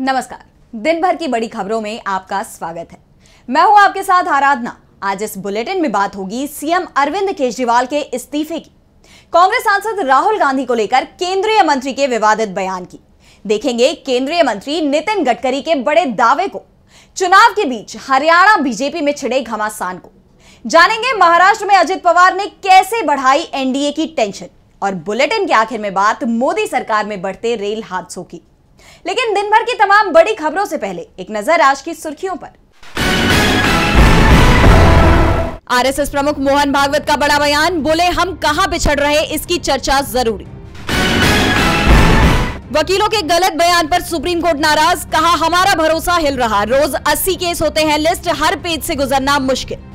नमस्कार दिन भर की बड़ी खबरों में आपका स्वागत है मैं हूं आपके साथ आराधना आज इस बुलेटिन में बात होगी सीएम अरविंद केजरीवाल के इस्तीफे की कांग्रेस सांसद राहुल गांधी को लेकर केंद्रीय मंत्री के विवादित बयान की देखेंगे केंद्रीय मंत्री नितिन गडकरी के बड़े दावे को चुनाव के बीच हरियाणा बीजेपी में छिड़े घमासान को जानेंगे महाराष्ट्र में अजित पवार ने कैसे बढ़ाई एनडीए की टेंशन और बुलेटिन के आखिर में बात मोदी सरकार में बढ़ते रेल हादसों की लेकिन दिन भर की तमाम बड़ी खबरों से पहले एक नजर आज की सुर्खियों पर आरएसएस प्रमुख मोहन भागवत का बड़ा बयान बोले हम कहां पिछड़ रहे इसकी चर्चा जरूरी वकीलों के गलत बयान पर सुप्रीम कोर्ट नाराज कहा हमारा भरोसा हिल रहा रोज 80 केस होते हैं लिस्ट हर पेज से गुजरना मुश्किल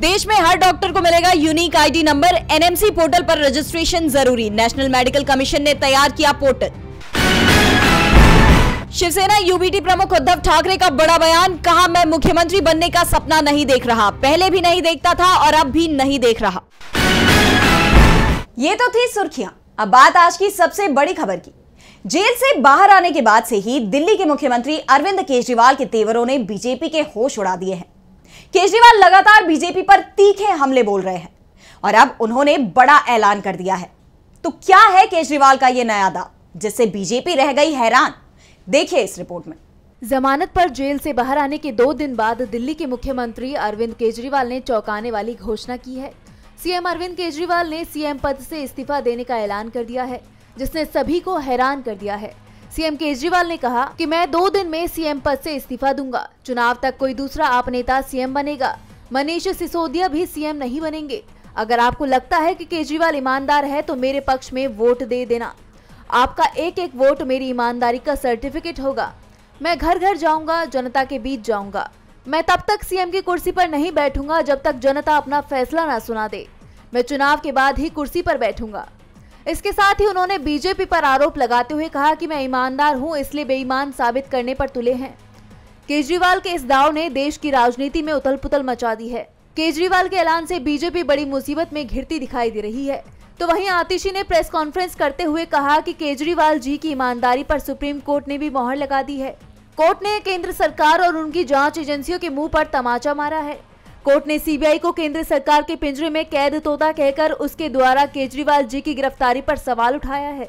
देश में हर डॉक्टर को मिलेगा unique ID number NMC portal पर रजिस्ट्रेशन जरूरी नेशनल मेडिकल कमीशन ने तैयार किया पोर्टल शिवसेना यूबीटी प्रमुख उद्धव ठाकरे का बड़ा बयान कहा मैं मुख्यमंत्री बनने का सपना नहीं देख रहा पहले भी नहीं देखता था और अब भी नहीं देख रहा ये तो थी सुर्खियां अब बात आज की सबसे बड़ी खबर की जेल से बाहर आने के बाद से ही दिल्ली के मुख्यमंत्री अरविंद केजरीवाल के तेवरों ने बीजेपी के होश उड़ा दिए हैं केजरीवाल लगातार बीजेपी पर तीखे हमले बोल रहे हैं और अब उन्होंने बड़ा ऐलान कर दिया है तो क्या है केजरीवाल का यह नया दाव जिससे बीजेपी रह गई हैरान देखिए इस रिपोर्ट में जमानत पर जेल से बाहर आने के दो दिन बाद दिल्ली के मुख्यमंत्री अरविंद केजरीवाल ने चौंकाने वाली घोषणा की है सीएम अरविंद केजरीवाल ने सीएम पद से इस्तीफा देने का ऐलान कर दिया है जिसने सभी को हैरान कर दिया है सीएम केजरीवाल ने कहा कि मैं दो दिन में सीएम पद से इस्तीफा दूंगा चुनाव तक कोई दूसरा आप नेता सीएम बनेगा मनीष सिसोदिया भी सीएम नहीं बनेंगे अगर आपको लगता है कि केजरीवाल ईमानदार है तो मेरे पक्ष में वोट दे देना आपका एक एक वोट मेरी ईमानदारी का सर्टिफिकेट होगा मैं घर घर जाऊंगा जनता के बीच जाऊंगा मैं तब तक सीएम की कुर्सी पर नहीं बैठूंगा जब तक जनता अपना फैसला ना सुना दे मैं चुनाव के बाद ही कुर्सी पर बैठूंगा इसके साथ ही उन्होंने बीजेपी पर आरोप लगाते हुए कहा कि मैं ईमानदार हूं इसलिए बेईमान साबित करने पर तुले हैं केजरीवाल के इस दाव ने देश की राजनीति में उथल पुथल मचा दी है केजरीवाल के ऐलान से बीजेपी बड़ी मुसीबत में घिरती दिखाई दे रही है तो वहीं आतिशी ने प्रेस कॉन्फ्रेंस करते हुए कहा कि केजरीवाल जी की ईमानदारी पर सुप्रीम कोर्ट ने भी मोहर लगा दी है कोर्ट ने केंद्र सरकार और उनकी जांच एजेंसियों के मुंह पर तमाचा मारा है कोर्ट ने सीबीआई को केंद्र सरकार के पिंजरे में कैद तोता कहकर उसके द्वारा केजरीवाल जी की गिरफ्तारी पर सवाल उठाया है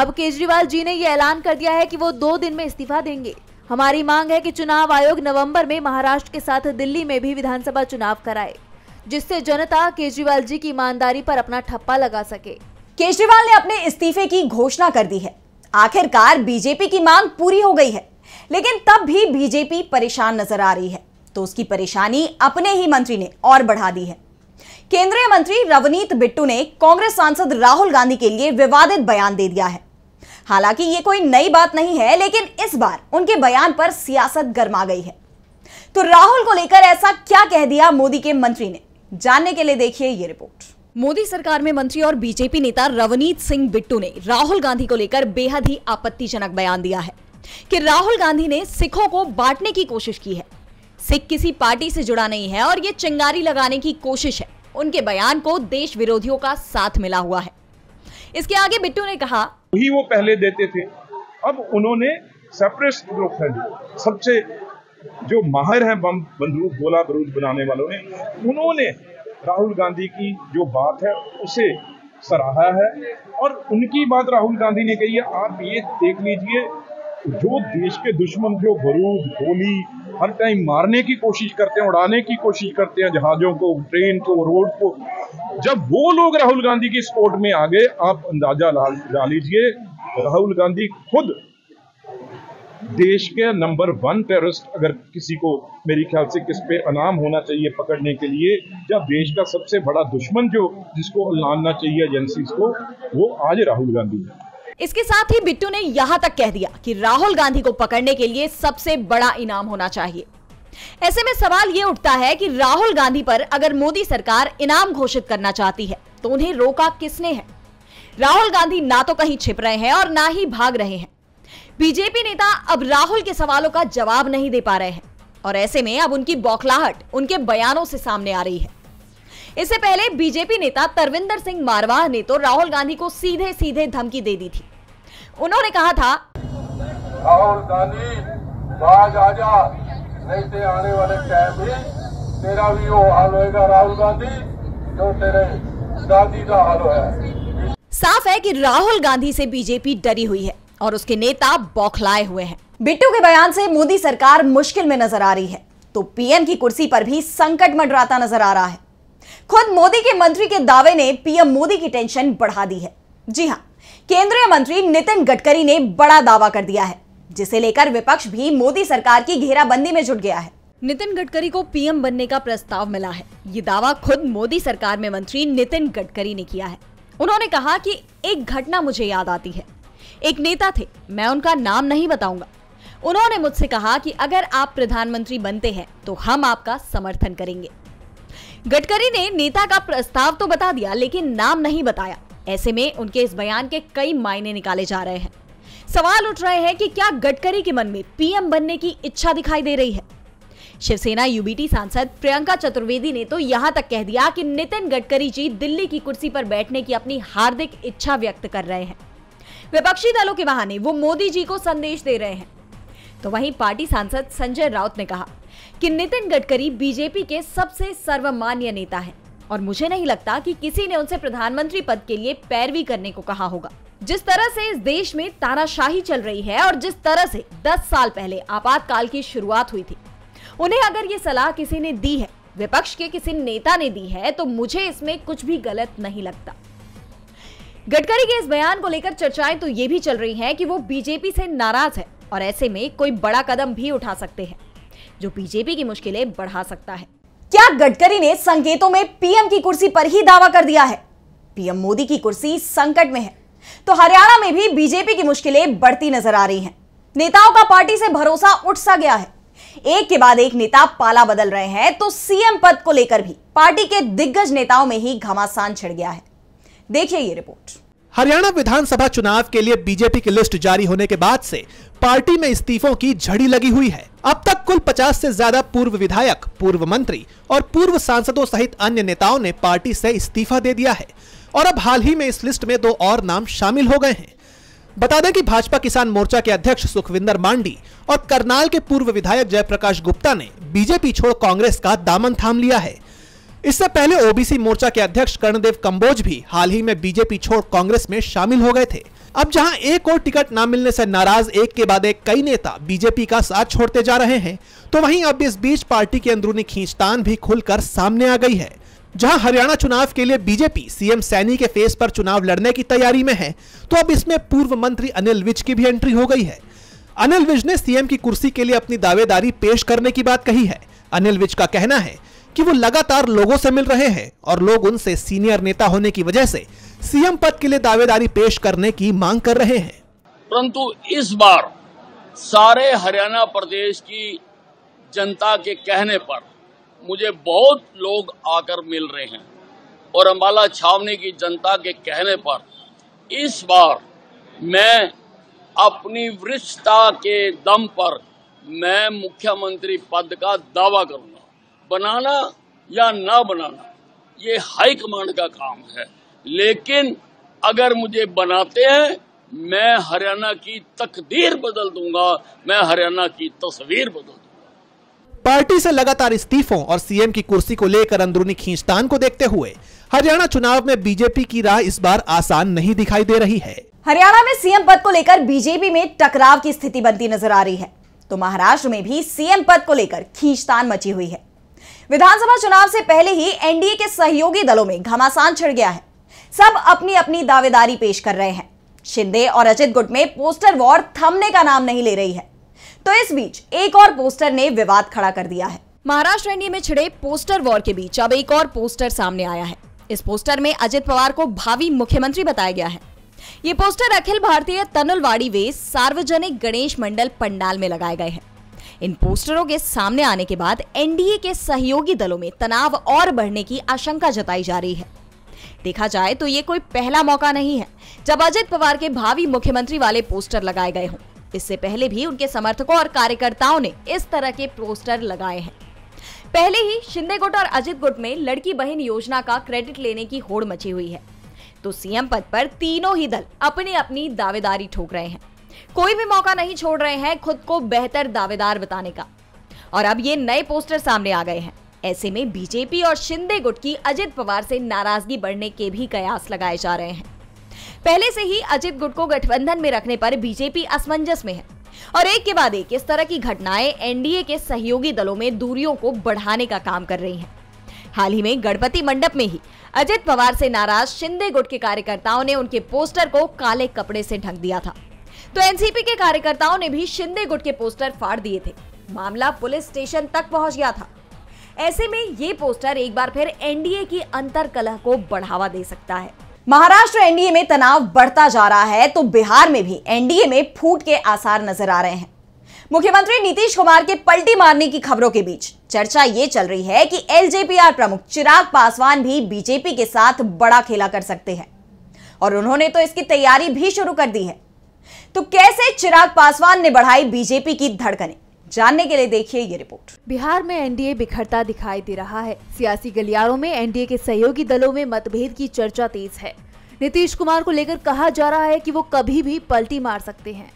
अब केजरीवाल जी ने यह ऐलान कर दिया है कि वो दो दिन में इस्तीफा देंगे हमारी मांग है कि चुनाव आयोग नवंबर में महाराष्ट्र के साथ दिल्ली में भी विधानसभा चुनाव कराए जिससे जनता केजरीवाल जी की ईमानदारी पर अपना ठप्पा लगा सके केजरीवाल ने अपने इस्तीफे की घोषणा कर दी है आखिरकार बीजेपी की मांग पूरी हो गई है लेकिन तब भी बीजेपी परेशान नजर आ रही है तो उसकी परेशानी अपने ही मंत्री ने और बढ़ा दी है केंद्रीय मंत्री रवनीत बिट्टू ने कांग्रेस सांसद राहुल गांधी के लिए विवादित बयान दे दिया है हालांकि ये कोई नई बात नहीं है लेकिन इस बार उनके बयान पर सियासत गर्मा गई है तो राहुल को लेकर ऐसा क्या कह दिया मोदी के मंत्री ने जानने के लिए देखिए ये रिपोर्ट मोदी सरकार में मंत्री और बीजेपी नेता रवनीत सिंह बिट्टू ने राहुल गांधी को लेकर बेहद ही आपत्तिजनक बयान दिया है कि राहुल गांधी ने सिखों को बांटने की कोशिश की है से किसी पार्टी से जुड़ा नहीं है और ये चिंगारी लगाने की कोशिश है उनके बयान को देश विरोधियों का साथ मिला हुआ है इसके आगे बिट्टू ने कहा वही वो पहले देते थे अब उन्होंने सबसे जो माहिर है बम बंदूक गोला बारूद बनाने वालों ने उन्होंने राहुल गांधी की जो बात है उसे सराहा है और उनकी बात राहुल गांधी ने कही है आप ये देख लीजिए जो देश के दुश्मन जो बरूद गोली हर टाइम मारने की कोशिश करते हैं उड़ाने की कोशिश करते हैं जहाजों को ट्रेन को रोड को जब वो लोग राहुल गांधी की सपोर्ट में आ गए आप अंदाजा ला लीजिए राहुल गांधी खुद देश के नंबर वन टेररिस्ट अगर किसी को मेरे ख्याल से किस पे अनाम होना चाहिए पकड़ने के लिए या देश का सबसे बड़ा दुश्मन जो जिसको लानना चाहिए एजेंसी को वो आज राहुल गांधी है इसके साथ ही बिट्टू ने यहां तक कह दिया कि राहुल गांधी को पकड़ने के लिए सबसे बड़ा इनाम होना चाहिए ऐसे में सवाल यह उठता है कि राहुल गांधी पर अगर मोदी सरकार इनाम घोषित करना चाहती है तो उन्हें रोका किसने है राहुल गांधी ना तो कहीं छिप रहे हैं और ना ही भाग रहे हैं बीजेपी नेता अब राहुल के सवालों का जवाब नहीं दे पा रहे हैं और ऐसे में अब उनकी बौखलाहट उनके बयानों से सामने आ रही है इससे पहले बीजेपी नेता तरविंदर सिंह मारवाह ने तो राहुल गांधी को सीधे सीधे धमकी दे दी थी उन्होंने कहा था राहुल गांधी आज आजा नहीं से तो आने वाले टाइम भी तेरा भी वो हाल होगा राहुल गांधी जो तेरे दादी का हाल है साफ है कि राहुल गांधी से बीजेपी डरी हुई है और उसके नेता बौखलाए हुए हैं बिट्टू के बयान से मोदी सरकार मुश्किल में नजर आ रही है तो पीएम की कुर्सी पर भी संकट मंडराता नजर आ रहा है खुद मोदी के मंत्री के दावे ने पीएम मोदी की टेंशन बढ़ा दी है जी हां केंद्रीय मंत्री नितिन गडकरी ने बड़ा दावा कर दिया है जिसे लेकर विपक्ष भी मोदी सरकार की घेराबंदी में जुट गया है नितिन गडकरी को पीएम बनने का प्रस्ताव मिला है ये दावा खुद मोदी सरकार में मंत्री नितिन गडकरी ने किया है उन्होंने कहा कि एक घटना मुझे याद आती है एक नेता थे मैं उनका नाम नहीं बताऊंगा उन्होंने मुझसे कहा कि अगर आप प्रधानमंत्री बनते हैं तो हम आपका समर्थन करेंगे गडकरी ने नेता का प्रस्ताव तो बता दिया लेकिन नाम नहीं बताया ऐसे में उनके इस बयान के कई मायने निकाले जा रहे हैं सवाल उठ रहे हैं कि क्या गडकरी के मन में पीएम बनने की इच्छा दिखाई दे रही है शिवसेना यूबीटी सांसद प्रियंका चतुर्वेदी ने तो यहां तक कह दिया कि नितिन गडकरी जी दिल्ली की कुर्सी पर बैठने की अपनी हार्दिक इच्छा व्यक्त कर रहे हैं विपक्षी दलों के बहाने वो मोदी जी को संदेश दे रहे हैं तो वहीं पार्टी सांसद संजय राउत ने कहा कि नितिन गडकरी बीजेपी के सबसे सर्वमान्य नेता हैं और मुझे नहीं लगता कि किसी ने उनसे प्रधानमंत्री पद के लिए पैरवी करने को कहा होगा जिस तरह से इस देश में तानाशाही चल रही है और जिस तरह से 10 साल पहले आपातकाल की शुरुआत हुई थी उन्हें अगर ये सलाह किसी ने दी है विपक्ष के किसी नेता ने दी है तो मुझे इसमें कुछ भी गलत नहीं लगता गडकरी के इस बयान को लेकर चर्चाएं तो ये भी चल रही हैं कि वो बीजेपी से नाराज है और ऐसे में कोई बड़ा कदम भी उठा सकते हैं जो बीजेपी की मुश्किलें बढ़ा सकता है क्या गडकरी ने संकेतों में पीएम की कुर्सी पर ही दावा कर दिया है पीएम मोदी की कुर्सी संकट में है तो हरियाणा में भी बीजेपी की मुश्किलें बढ़ती नजर आ रही हैं नेताओं का पार्टी से भरोसा उठ सा गया है एक के बाद एक नेता पाला बदल रहे हैं तो सीएम पद को लेकर भी पार्टी के दिग्गज नेताओं में ही घमासान छिड़ गया है देखिए ये रिपोर्ट हरियाणा विधानसभा चुनाव के लिए बीजेपी की लिस्ट जारी होने के बाद से पार्टी में इस्तीफों की झड़ी लगी हुई है अब तक कुल 50 से ज्यादा पूर्व विधायक पूर्व मंत्री और पूर्व सांसदों सहित अन्य नेताओं ने पार्टी से इस्तीफा दे दिया है और अब हाल ही में इस लिस्ट में दो और नाम शामिल हो गए हैं बता दें कि भाजपा किसान मोर्चा के अध्यक्ष सुखविंदर मांडी और करनाल के पूर्व विधायक जयप्रकाश गुप्ता ने बीजेपी छोड़ कांग्रेस का दामन थाम लिया है इससे पहले ओबीसी मोर्चा के अध्यक्ष कर्णदेव कंबोज भी हाल ही में बीजेपी छोड़ कांग्रेस में शामिल हो गए थे अब जहां एक और टिकट न मिलने से नाराज एक के बाद एक कई नेता बीजेपी का साथ छोड़ते जा रहे हैं तो वहीं अब इस बीच पार्टी की अंदरूनी खींचतान भी खुलकर सामने आ गई है जहां हरियाणा चुनाव के लिए बीजेपी सीएम सैनी के फेस पर चुनाव लड़ने की तैयारी में है तो अब इसमें पूर्व मंत्री अनिल विज की भी एंट्री हो गई है अनिल विज ने सीएम की कुर्सी के लिए अपनी दावेदारी पेश करने की बात कही है अनिल विज का कहना है कि वो लगातार लोगों से मिल रहे हैं और लोग उनसे सीनियर नेता होने की वजह से सीएम पद के लिए दावेदारी पेश करने की मांग कर रहे हैं परंतु इस बार सारे हरियाणा प्रदेश की जनता के कहने पर मुझे बहुत लोग आकर मिल रहे हैं और अम्बाला छावनी की जनता के कहने पर इस बार मैं अपनी वृक्षता के दम पर मैं मुख्यमंत्री पद का दावा करूंगा बनाना या ना बनाना ये हाई कमांड का काम है लेकिन अगर मुझे बनाते हैं मैं हरियाणा की तकदीर बदल दूंगा मैं हरियाणा की तस्वीर बदल दूंगा पार्टी से लगातार इस्तीफों और सीएम की कुर्सी को लेकर अंदरूनी खींचतान को देखते हुए हरियाणा चुनाव में बीजेपी की राह इस बार आसान नहीं दिखाई दे रही है हरियाणा में सीएम पद को लेकर बीजेपी में टकराव की स्थिति बनती नजर आ रही है तो महाराष्ट्र में भी सीएम पद को लेकर खींचतान मची हुई है विधानसभा चुनाव से पहले ही एनडीए के सहयोगी दलों में घमासान छिड़ गया है सब अपनी अपनी दावेदारी पेश कर रहे हैं शिंदे और अजित गुट में पोस्टर वॉर थमने का नाम नहीं ले रही है तो इस बीच एक और पोस्टर ने विवाद खड़ा कर दिया है महाराष्ट्र एनडीए में छिड़े पोस्टर वॉर के बीच अब एक और पोस्टर सामने आया है इस पोस्टर में अजित पवार को भावी मुख्यमंत्री बताया गया है ये पोस्टर अखिल भारतीय तनुलवाड़ी वे सार्वजनिक गणेश मंडल पंडाल में लगाए गए हैं इन पोस्टरों के सामने आने के बाद एनडीए के सहयोगी दलों में तनाव और बढ़ने की आशंका जताई जा रही है देखा जाए तो ये कोई पहला मौका नहीं है जब अजित पवार के भावी मुख्यमंत्री वाले पोस्टर लगाए गए हों इससे पहले भी उनके समर्थकों और कार्यकर्ताओं ने इस तरह के पोस्टर लगाए हैं पहले ही शिंदे गुट और अजित गुट में लड़की बहन योजना का क्रेडिट लेने की होड़ मची हुई है तो सीएम पद पर तीनों ही दल अपनी अपनी दावेदारी ठोक रहे हैं कोई भी मौका नहीं छोड़ रहे हैं खुद को बेहतर दावेदार बताने का और अब ये नए पोस्टर सामने आ गए हैं ऐसे में बीजेपी और शिंदे गुट की अजित पवार से नाराजगी बढ़ने के भी कयास लगाए जा रहे हैं पहले से ही अजित गुट को गठबंधन में रखने पर बीजेपी असमंजस में है और एक के बाद एक इस तरह की घटनाएं एनडीए के सहयोगी दलों में दूरियों को बढ़ाने का काम कर रही हैं हाल ही में गणपति मंडप में ही अजित पवार से नाराज शिंदे गुट के कार्यकर्ताओं ने उनके पोस्टर को काले कपड़े से ढक दिया था तो एनसीपी के कार्यकर्ताओं ने भी शिंदे गुट के पोस्टर फाड़ दिए थे मामला पुलिस स्टेशन तक पहुंच गया था ऐसे में ये पोस्टर एक बार फिर एनडीए की अंतर कलह को बढ़ावा दे सकता है महाराष्ट्र एनडीए में तनाव बढ़ता जा रहा है तो बिहार में भी एनडीए में फूट के आसार नजर आ रहे हैं मुख्यमंत्री नीतीश कुमार के पलटी मारने की खबरों के बीच चर्चा ये चल रही है कि एलजेपीआर प्रमुख चिराग पासवान भी बीजेपी के साथ बड़ा खेला कर सकते हैं और उन्होंने तो इसकी तैयारी भी शुरू कर दी है तो कैसे चिराग पासवान ने बढ़ाई बीजेपी की धड़कने जानने के लिए देखिए ये रिपोर्ट बिहार में एनडीए बिखरता दिखाई दे रहा है सियासी गलियारों में एनडीए के सहयोगी दलों में मतभेद की चर्चा तेज है नीतीश कुमार को लेकर कहा जा रहा है कि वो कभी भी पलटी मार सकते हैं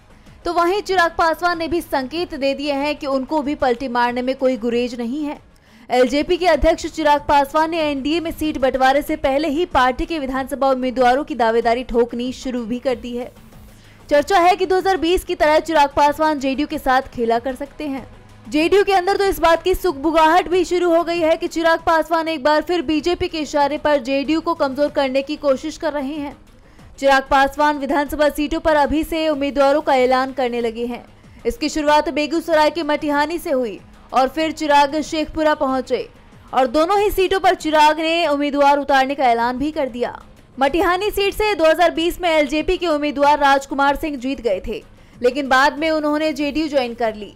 तो वहीं चिराग पासवान ने भी संकेत दे दिए हैं कि उनको भी पलटी मारने में कोई गुरेज नहीं है एलजेपी के अध्यक्ष चिराग पासवान ने एनडीए में सीट बंटवारे से पहले ही पार्टी के विधानसभा उम्मीदवारों की दावेदारी ठोकनी शुरू भी कर दी है चर्चा है कि 2020 की तरह चिराग पासवान जेडीयू के साथ खेला कर सकते हैं जेडीयू के अंदर तो इस बात की सुखबुगाहट भी शुरू हो गई है कि चिराग पासवान एक बार फिर बीजेपी के इशारे पर जेडीयू को कमजोर करने की कोशिश कर रहे हैं चिराग पासवान विधानसभा सीटों पर अभी से उम्मीदवारों का ऐलान करने लगे हैं इसकी शुरुआत बेगूसराय के मटिहानी से हुई और फिर चिराग शेखपुरा पहुंचे और दोनों ही सीटों पर चिराग ने उम्मीदवार उतारने का ऐलान भी कर दिया मटिहानी सीट से 2020 में एलजेपी के उम्मीदवार राजकुमार सिंह जीत गए थे लेकिन बाद में उन्होंने जेडीयू ज्वाइन कर ली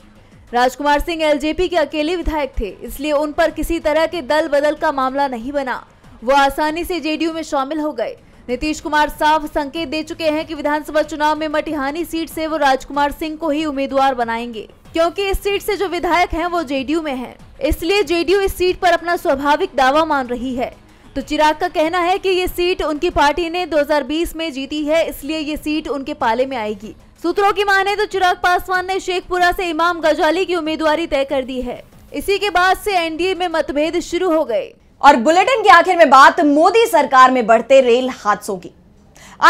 राजकुमार सिंह एलजेपी के अकेले विधायक थे इसलिए उन पर किसी तरह के दल बदल का मामला नहीं बना वो आसानी से जेडीयू में शामिल हो गए नीतीश कुमार साफ संकेत दे चुके हैं कि विधानसभा चुनाव में मटिहानी सीट से वो राजकुमार सिंह को ही उम्मीदवार बनाएंगे क्योंकि इस सीट से जो विधायक हैं वो जेडीयू में हैं इसलिए जेडीयू इस सीट पर अपना स्वाभाविक दावा मान रही है तो चिराग का कहना है कि ये सीट उनकी पार्टी ने 2020 में जीती है इसलिए ये सीट उनके पाले में आएगी सूत्रों की माने तो चिराग पासवान ने शेखपुरा से इमाम गजाली की उम्मीदवारी तय कर दी है इसी के बाद से एनडीए में मतभेद शुरू हो गए और बुलेटिन के आखिर में बात मोदी सरकार में बढ़ते रेल हादसों की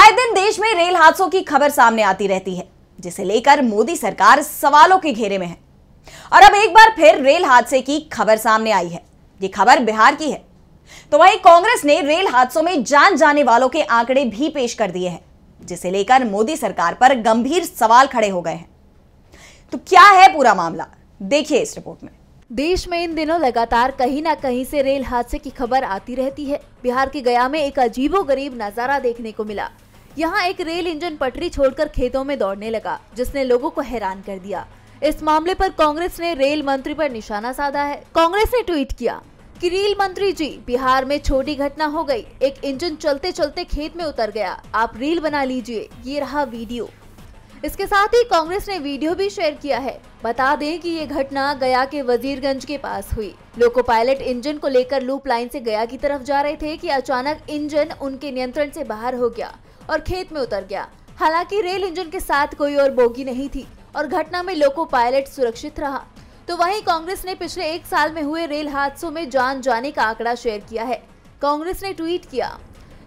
आए दिन देश में रेल हादसों की खबर सामने आती रहती है जिसे लेकर मोदी सरकार सवालों के घेरे में है और अब एक बार फिर रेल हादसे की खबर सामने आई है ये खबर बिहार की है तो वहीं कांग्रेस ने रेल हादसों में जान जाने वालों के आंकड़े भी पेश कर दिए हैं जिसे लेकर मोदी सरकार पर गंभीर सवाल खड़े हो गए हैं तो क्या है पूरा मामला देखिए इस रिपोर्ट में देश में इन दिनों लगातार कहीं ना कहीं से रेल हादसे की खबर आती रहती है बिहार के गया में एक अजीबो गरीब नजारा देखने को मिला यहाँ एक रेल इंजन पटरी छोड़कर खेतों में दौड़ने लगा जिसने लोगों को हैरान कर दिया इस मामले पर कांग्रेस ने रेल मंत्री पर निशाना साधा है कांग्रेस ने ट्वीट किया किरील मंत्री जी बिहार में छोटी घटना हो गई एक इंजन चलते चलते खेत में उतर गया आप रील बना लीजिए ये रहा वीडियो इसके साथ ही कांग्रेस ने वीडियो भी शेयर किया है बता दें कि ये घटना गया के वजीरगंज के पास हुई लोको पायलट इंजन को लेकर लूप लाइन से गया की तरफ जा रहे थे कि अचानक इंजन उनके नियंत्रण से बाहर हो गया और खेत में उतर गया हालांकि रेल इंजन के साथ कोई और बोगी नहीं थी और घटना में लोको पायलट सुरक्षित रहा तो वहीं कांग्रेस ने पिछले एक साल में हुए रेल हादसों में जान जाने का आंकड़ा शेयर किया है कांग्रेस ने ट्वीट किया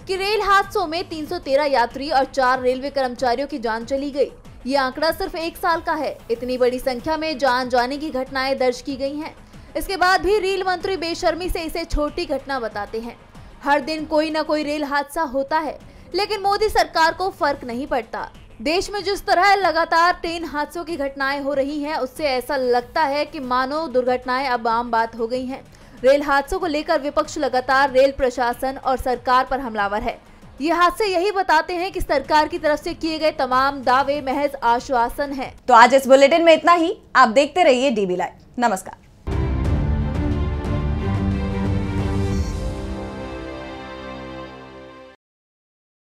कि रेल हादसों में 313 यात्री और चार रेलवे कर्मचारियों की जान चली गई ये आंकड़ा सिर्फ एक साल का है इतनी बड़ी संख्या में जान जाने की घटनाएं दर्ज की गई हैं इसके बाद भी रेल मंत्री बेशर्मी से इसे छोटी घटना बताते हैं हर दिन कोई ना कोई रेल हादसा होता है लेकिन मोदी सरकार को फर्क नहीं पड़ता देश में जिस तरह लगातार ट्रेन हादसों की घटनाएं हो रही हैं उससे ऐसा लगता है कि मानो दुर्घटनाएं अब आम बात हो गई हैं रेल हादसों को लेकर विपक्ष लगातार रेल प्रशासन और सरकार पर हमलावर है ये हादसे यही बताते हैं कि सरकार की तरफ से किए गए तमाम दावे महज आश्वासन हैं। तो आज इस बुलेटिन में इतना ही आप देखते रहिए डीबी लाइव नमस्कार